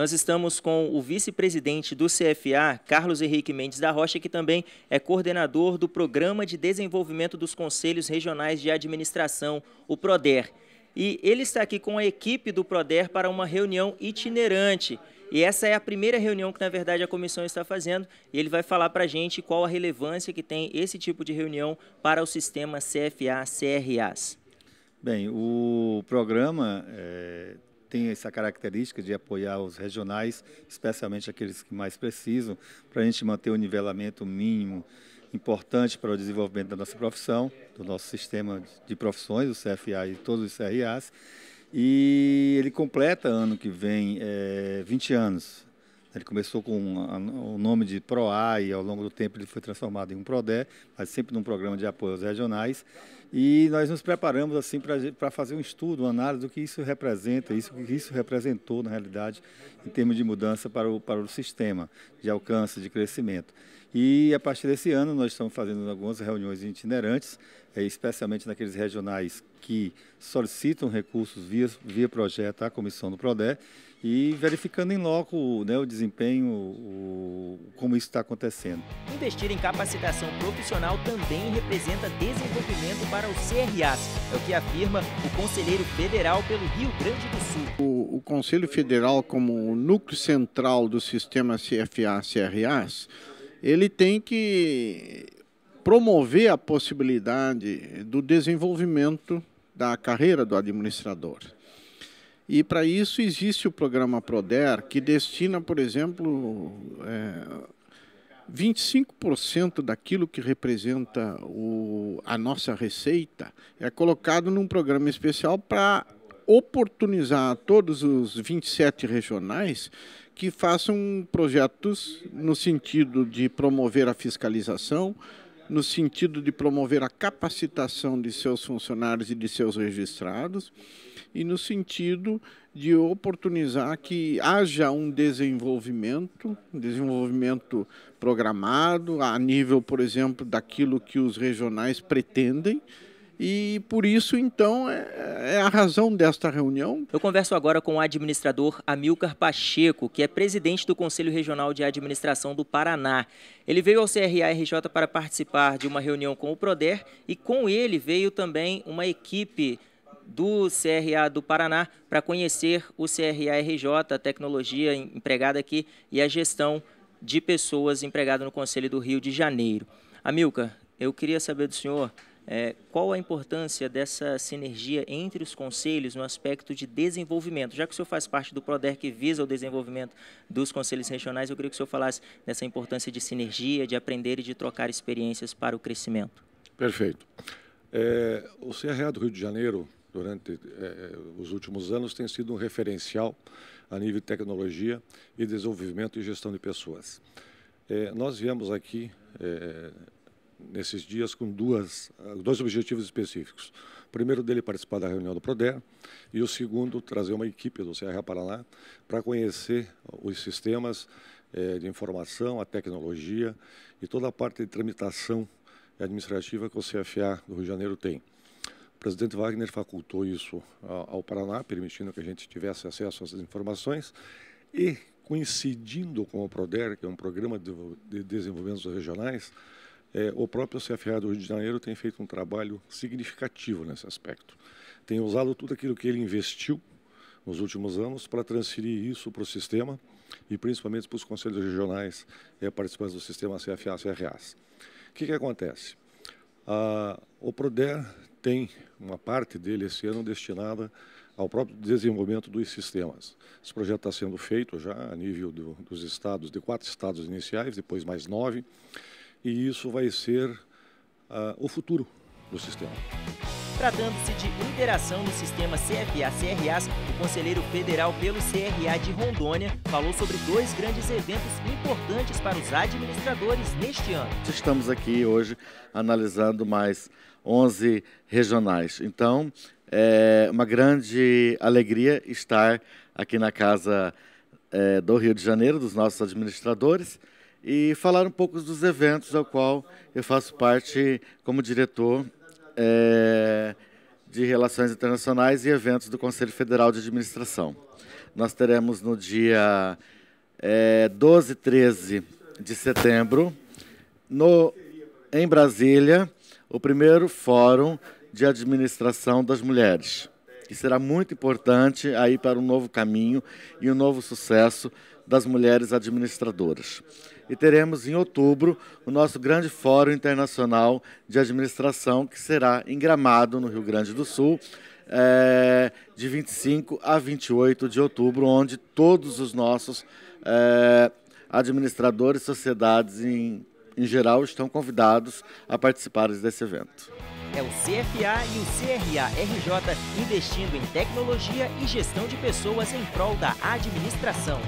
Nós estamos com o vice-presidente do CFA, Carlos Henrique Mendes da Rocha, que também é coordenador do Programa de Desenvolvimento dos Conselhos Regionais de Administração, o PRODER. E ele está aqui com a equipe do PRODER para uma reunião itinerante. E essa é a primeira reunião que, na verdade, a comissão está fazendo e ele vai falar para a gente qual a relevância que tem esse tipo de reunião para o sistema CFA-CRAs. Bem, o programa é, tem essa característica de apoiar os regionais, especialmente aqueles que mais precisam, para a gente manter o nivelamento mínimo importante para o desenvolvimento da nossa profissão, do nosso sistema de profissões, o CFA e todos os CRAs. E ele completa ano que vem é, eh, 20 anos. Ele começou com o nome de PROA e ao longo do tempo ele foi transformado em um PRODE, mas sempre num programa de apoio aos regionais. E nós nos preparamos assim para fazer um estudo, uma análise do que isso representa, isso que isso representou na realidade em termos de mudança para o, para o sistema de alcance, de crescimento. E a partir desse ano nós estamos fazendo algumas reuniões itinerantes, eh, especialmente naqueles regionais que solicitam recursos via, via projeto à comissão do PRODE e verificando em loco né, o desempenho, o, como isso está acontecendo. Investir em capacitação profissional também representa desenvolvimento para para o CRAs, é o que afirma o conselheiro federal pelo Rio Grande do Sul. O, o Conselho Federal, como núcleo central do sistema CFA-CRAs, ele tem que promover a possibilidade do desenvolvimento da carreira do administrador. E para isso existe o programa PRODER, que destina, por exemplo, é, 25% daquilo que representa o, a nossa receita é colocado num programa especial para oportunizar a todos os 27 regionais que façam projetos no sentido de promover a fiscalização, no sentido de promover a capacitação de seus funcionários e de seus registrados, e no sentido de oportunizar que haja um desenvolvimento, um desenvolvimento programado a nível, por exemplo, daquilo que os regionais pretendem, e por isso, então, é, é, a razão desta reunião. Eu converso agora com o administrador Amilcar Pacheco, que é presidente do Conselho Regional de Administração do Paraná. Ele veio ao CRA-RJ para participar de uma reunião com o PRODER e com ele veio também uma equipe do CRA do Paraná para conhecer o CRA-RJ, a tecnologia empregada aqui e a gestão de pessoas empregada no Conselho do Rio de Janeiro. Amilcar, eu queria saber do senhor é, qual a importância dessa sinergia entre os conselhos no aspecto de desenvolvimento? Já que o senhor faz parte do PRODER que visa o desenvolvimento dos conselhos regionais, eu queria que o senhor falasse dessa importância de sinergia, de aprender e de trocar experiências para o crescimento. Perfeito. É, o CRA do Rio de Janeiro, durante é, é, os últimos anos, tem sido um referencial a nível de tecnologia e desenvolvimento e gestão de pessoas. É, nós viemos aqui é, nesses dias com duas, ah, dois objetivos específicos. O primeiro dele participar da reunião do Proder e o segundo trazer uma equipe do Serra Paraná para conhecer os sistemas eh, de informação, a tecnologia e toda a parte de tramitação administrativa que o CFA do Rio de Janeiro tem. O presidente Wagner facultou isso ah, ao Paraná, permitindo que a gente tivesse acesso a essas informações e coincidindo com o PRODER, que é um programa de desenvolvimento regionais, é, o próprio CFA do Rio de Janeiro tem feito um trabalho significativo nesse aspecto. Tem usado tudo aquilo que ele investiu nos últimos anos para transferir isso para o sistema e principalmente para os conselhos regionais é, participantes do sistema CFA CRAs. O que, que acontece? Ah, o PRODER tem uma parte dele esse ano destinada ao próprio desenvolvimento dos sistemas. Esse projeto está sendo feito já a nível do, dos estados, de quatro estados iniciais, depois mais nove e isso vai ser uh, o futuro do sistema. Tratando-se de interação no sistema CFA-CRAs, o conselheiro federal pelo CRA de Rondônia falou sobre dois grandes eventos importantes para os administradores neste ano. Estamos aqui hoje analisando mais 11 regionais. Então, é uma grande alegria estar aqui na Casa é, do Rio de Janeiro, dos nossos administradores, e falar um pouco dos eventos ao qual eu faço parte como diretor é, de Relações Internacionais e Eventos do Conselho Federal de Administração. Nós teremos no dia é, 12 e 13 de setembro, no, em Brasília, o primeiro Fórum de Administração das Mulheres, que será muito importante aí para um novo caminho e um novo sucesso das mulheres administradoras. E teremos em outubro o nosso grande Fórum Internacional de Administração, que será em Gramado, no Rio Grande do Sul, é, de 25 a 28 de outubro, onde todos os nossos é, administradores, sociedades em, em geral estão convidados a participarem desse evento. É o CFA e o CRA-RJ investindo em tecnologia e gestão de pessoas em prol da administração.